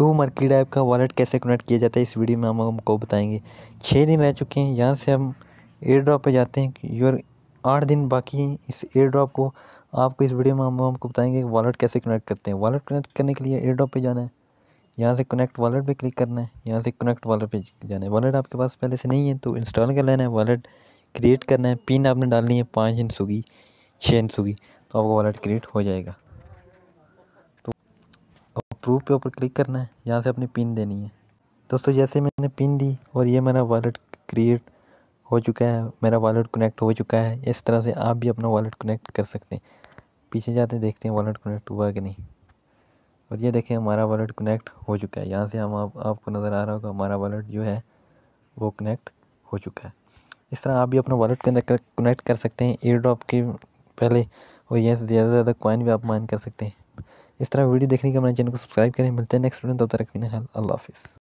to मर्किड app का wallet कैसे कनेक्ट किया जाता है इस वीडियो में हम हमको बताएंगे छः दिन रह चुके हैं यहाँ से हम एयर ड्रॉप पर जाते हैं योर आठ दिन बाकी इस एयर ड्रॉप को आपको इस वीडियो में हम हमको बताएंगे वॉलेट कैसे कनेक्ट करते हैं वॉलेट कनेक्ट करने के लिए एयर ड्रॉप पर जाना है यहाँ से कनेक्ट वॉलेट पर क्लिक करना है यहाँ से कनेक्ट वॉलेट पर जाना है वॉलेट आपके पास पहले से नहीं है तो इंस्टॉल कर लेना है वॉलेट क्रिएट करना है पिन आपने डालनी है पाँच इंच होगी छः इंच होगी तो आपका वॉलेट क्रिएट हो जाएगा प्रूफ के ऊपर क्लिक करना है यहाँ से अपनी पिन देनी है दोस्तों जैसे मैंने पिन दी और ये मेरा वॉलेट क्रिएट हो चुका है मेरा वॉलेट कनेक्ट हो चुका है इस तरह से आप भी अपना वॉलेट कनेक्ट कर सकते हैं पीछे जाते हैं देखते हैं वॉलेट कनेक्ट हुआ कि नहीं और ये देखें हमारा वॉलेट कनेक्ट हो चुका है यहाँ से हम आप, आपको नज़र आ रहा होगा हमारा वॉलेट जो है वो कनेक्ट हो चुका है इस तरह आप भी अपना वॉलेट कनेक्ट कर सकते हैं एयर ड्रॉप के पहले और यहाँ से ज़्यादा से ज़्यादा कॉइन भी आप माइन कर सकते हैं इस तरह वीडियो देखने के हमारे चैनल को सब्सक्राइब करें मिलते हैं नेक्स्ट वीडियो तब तक रखना अल्लाह हाफिज़